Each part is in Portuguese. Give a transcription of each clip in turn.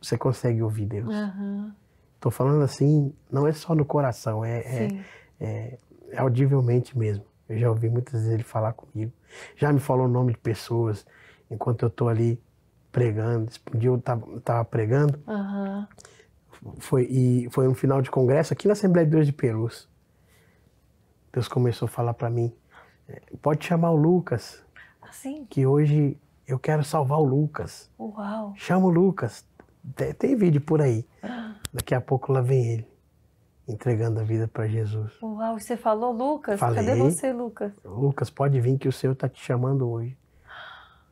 você consegue ouvir Deus. Uhum. Tô falando assim, não é só no coração, é, é, é, é, audivelmente mesmo. Eu já ouvi muitas vezes ele falar comigo. Já me falou o nome de pessoas enquanto eu tô ali pregando. Esse dia eu tava, pregando. Uhum. Foi, e foi um final de congresso aqui na Assembleia de Deus de Perus. Deus começou a falar para mim, é, pode chamar o Lucas. Assim? Que hoje eu quero salvar o Lucas. Uau! Chama o Lucas. Tem vídeo por aí. Daqui a pouco lá vem ele, entregando a vida para Jesus. Uau, você falou, Lucas? Falei, Cadê você, Lucas? Lucas, pode vir que o Senhor está te chamando hoje.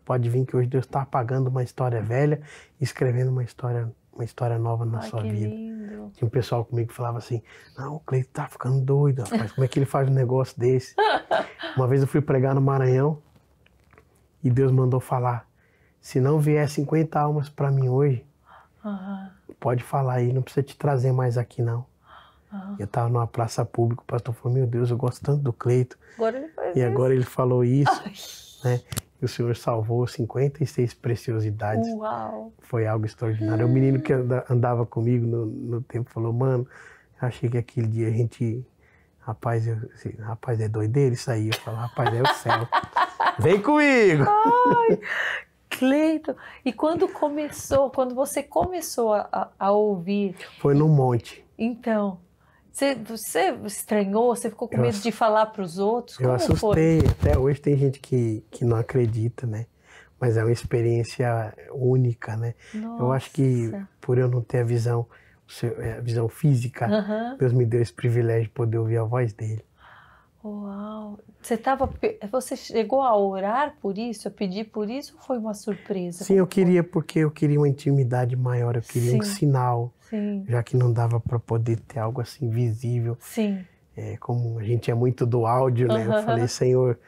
Pode vir que hoje Deus está apagando uma história velha e escrevendo uma história, uma história nova na Ai, sua que vida. Lindo. Tinha um pessoal comigo que falava assim: Não, o Cleiton tá ficando doido, rapaz, como é que ele faz um negócio desse? uma vez eu fui pregar no Maranhão e Deus mandou falar: Se não vier 50 almas para mim hoje, Uhum. Pode falar aí, não precisa te trazer mais aqui, não. Uhum. Eu tava numa praça pública, o pastor falou, meu Deus, eu gosto tanto do Cleito. Agora ele faz e isso. agora ele falou isso, Ai. né? E o Senhor salvou 56 preciosidades. Uau! Foi algo extraordinário. Hum. O menino que andava comigo no, no tempo falou, mano, achei que aquele dia a gente rapaz, eu, assim, rapaz, é doideira isso aí. Eu falo, rapaz, é o céu. Vem comigo! Ai, Cleiton. E quando começou, quando você começou a, a ouvir. Foi no monte. Então. Você, você estranhou? Você ficou com medo de falar para os outros? Como eu assustei. Foi? Até hoje tem gente que, que não acredita, né? Mas é uma experiência única, né? Nossa. Eu acho que por eu não ter a visão, é, a visão física, uhum. Deus me deu esse privilégio de poder ouvir a voz dele. Uau! Você tava, você chegou a orar por isso, a pedir por isso, ou foi uma surpresa? Sim, eu queria porque eu queria uma intimidade maior, eu queria Sim. um sinal, Sim. já que não dava para poder ter algo assim visível. Sim. É, como a gente é muito do áudio, né? Eu falei, Senhor,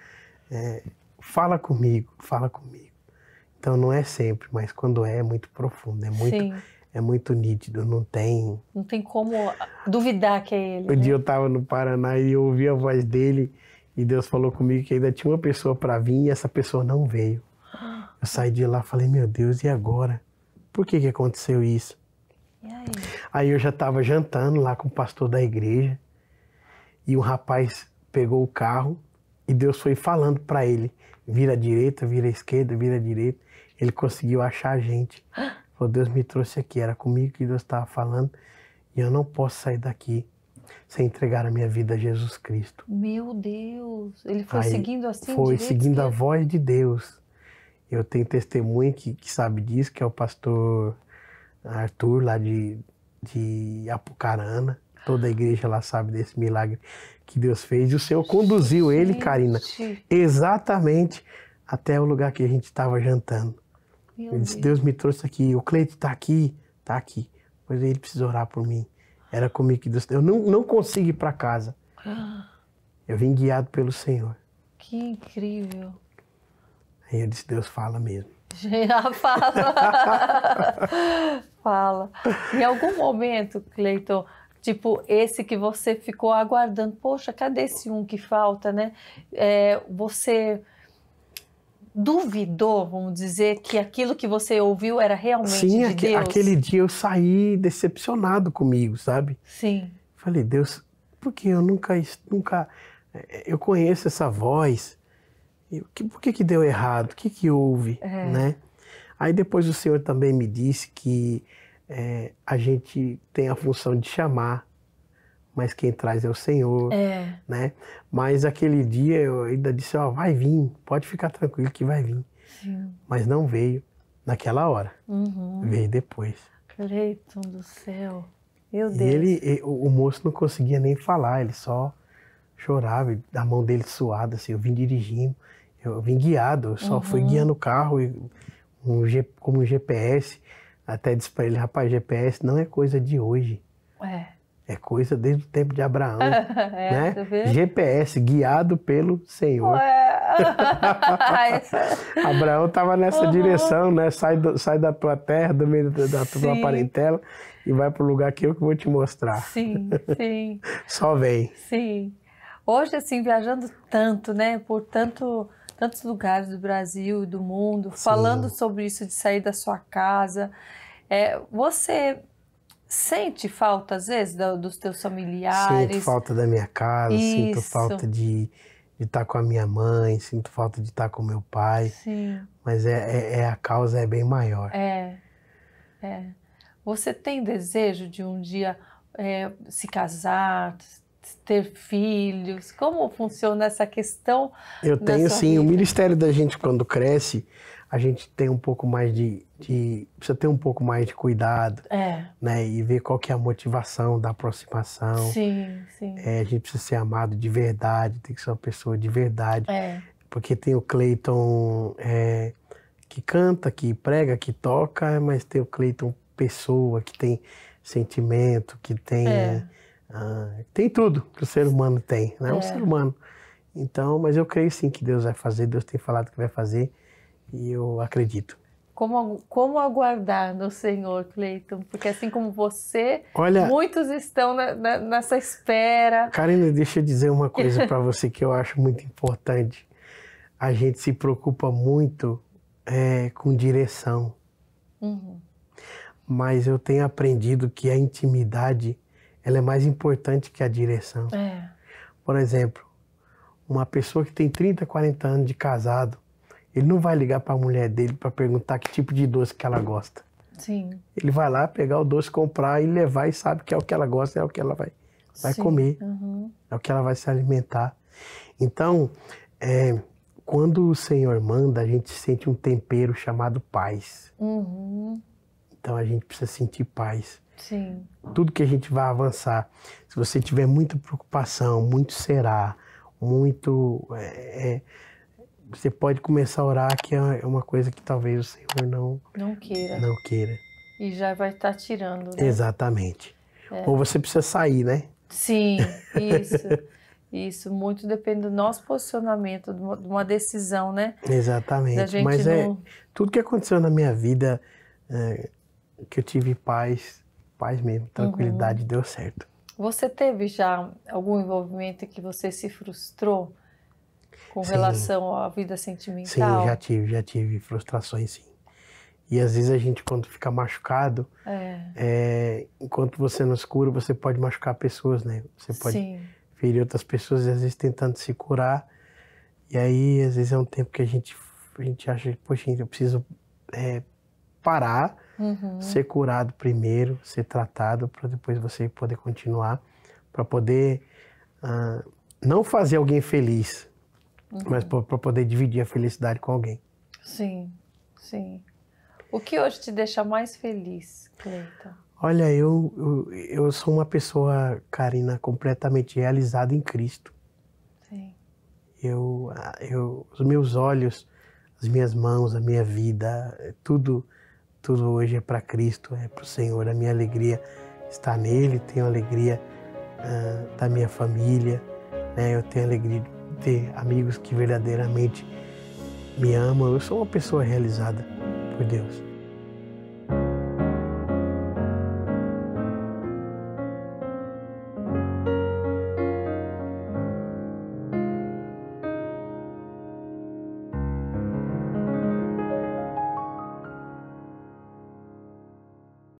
é, fala comigo, fala comigo. Então não é sempre, mas quando é, é muito profundo, é muito, Sim é muito nítido, não tem. Não tem como ah, duvidar que é ele. Um né? dia eu estava no Paraná e eu ouvi a voz dele e Deus falou comigo que ainda tinha uma pessoa para vir e essa pessoa não veio. Eu saí de lá, falei: "Meu Deus, e agora? Por que que aconteceu isso?" E aí? aí eu já estava jantando lá com o pastor da igreja e o rapaz pegou o carro e Deus foi falando para ele: vira à direita, vira à esquerda, vira à direita. Ele conseguiu achar a gente. Falou, Deus me trouxe aqui, era comigo que Deus estava falando e eu não posso sair daqui sem entregar a minha vida a Jesus Cristo. Meu Deus, ele foi Aí, seguindo assim? Foi seguindo que... a voz de Deus. Eu tenho testemunha que, que sabe disso, que é o pastor Arthur lá de, de Apucarana. Toda a igreja lá sabe desse milagre que Deus fez. E o Senhor conduziu gente. ele, Karina, exatamente até o lugar que a gente estava jantando. Meu ele disse, Deus. Deus me trouxe aqui, o Cleito está aqui, está aqui. Mas ele precisa orar por mim. Era comigo que Deus... Eu não, não consigo ir para casa. Ah. Eu vim guiado pelo Senhor. Que incrível. Aí eu disse, Deus fala mesmo. Já fala. fala. Em algum momento, Cleiton, tipo esse que você ficou aguardando, poxa, cadê esse um que falta, né? É, você duvidou, vamos dizer, que aquilo que você ouviu era realmente Sim, de aque, Deus? Sim, aquele dia eu saí decepcionado comigo, sabe? Sim. Falei, Deus, por que eu nunca, nunca, eh, eu conheço essa voz, eu, por que que deu errado, o que que houve, é. né? Aí depois o Senhor também me disse que é, a gente tem a função de chamar, mas quem traz é o Senhor, é. né? Mas aquele dia eu ainda disse, ó, vai vir, pode ficar tranquilo que vai vir. Sim. Mas não veio naquela hora, uhum. veio depois. Cleiton do céu, meu Deus. E ele, o, moço não conseguia nem falar, ele só chorava, a mão dele suada, assim, eu vim dirigindo, eu vim guiado, eu só uhum. fui guiando o carro, e, um, como um GPS, até disse para ele, rapaz, GPS não é coisa de hoje. É é coisa desde o tempo de Abraão, é, né? Tá GPS guiado pelo Senhor. É Abraão estava nessa uhum. direção, né? Sai, do, sai da tua terra, do meio da, da tua parentela e vai para o lugar que eu que vou te mostrar. Sim, sim. Só vem. Sim. Hoje, assim, viajando tanto, né? Por tanto, tantos lugares do Brasil e do mundo, sim. falando sobre isso de sair da sua casa, é, você sente falta, às vezes, do, dos teus familiares? Sinto falta da minha casa, Isso. sinto falta de estar tá com a minha mãe, sinto falta de estar tá com meu pai. Sim. Mas é, é, é, a causa é bem maior. É, é. Você tem desejo de um dia é, se casar, ter filhos? Como funciona essa questão? Eu tenho sim. Vida? O ministério da gente, quando cresce, a gente tem um pouco mais de, de, precisa ter um pouco mais de cuidado, é. né? E ver qual que é a motivação da aproximação. Sim, sim. É, a gente precisa ser amado de verdade, tem que ser uma pessoa de verdade, é. porque tem o Cleiton é, que canta, que prega, que toca, mas tem o Cleiton pessoa que tem sentimento, que tem uh, tem tudo que o ser humano tem, né? É. Um ser humano. Então, mas eu creio sim que Deus vai fazer, Deus tem falado que vai fazer e eu acredito. Como, como aguardar no Senhor, Cleiton? Porque assim como você, Olha, muitos estão na, na, nessa espera. Karina, deixa eu dizer uma coisa para você que eu acho muito importante. A gente se preocupa muito é, com direção. Uhum. Mas eu tenho aprendido que a intimidade ela é mais importante que a direção. É. Por exemplo, uma pessoa que tem 30, 40 anos de casado, ele não vai ligar para a mulher dele para perguntar que tipo de doce que ela gosta. Sim. Ele vai lá pegar o doce, comprar e levar e sabe que é o que ela gosta, é o que ela vai, vai comer, uhum. é o que ela vai se alimentar. Então, é, quando o Senhor manda, a gente sente um tempero chamado paz. Uhum. Então a gente precisa sentir paz. Sim. Tudo que a gente vai avançar, se você tiver muita preocupação, muito será, muito. É, é, você pode começar a orar que é uma coisa que talvez o Senhor não não queira. Não queira. E já vai estar tá tirando. Né? Exatamente. É. Ou você precisa sair, né? Sim, isso. Isso muito depende do nosso posicionamento, de uma decisão, né? Exatamente. Mas é, não... é tudo que aconteceu na minha vida é, que eu tive paz, paz mesmo, uhum. tranquilidade, uhum. deu certo. Você teve já algum envolvimento que você se frustrou com sim. relação à vida sentimental? Sim, já tive, já tive frustrações, sim. E às vezes a gente, quando fica machucado, é. É, enquanto você não se cura, você pode machucar pessoas, né? Você pode sim. ferir outras pessoas e às vezes tentando se curar. E aí, às vezes é um tempo que a gente, a gente acha, poxa, eu preciso é, parar, uhum. ser curado primeiro, ser tratado, para depois você poder continuar, para poder uh, não fazer alguém feliz, Uhum. mas para poder dividir a felicidade com alguém. Sim, sim. O que hoje te deixa mais feliz, Cleiton? Olha, eu, eu, eu, sou uma pessoa, Karina, completamente realizada em Cristo. Sim. Eu, eu, os meus olhos, as minhas mãos, a minha vida, tudo, tudo hoje é para Cristo, é para o Senhor. A minha alegria está nele, tenho alegria ah, da minha família, né? eu tenho alegria ter amigos que verdadeiramente me amam. Eu sou uma pessoa realizada por Deus.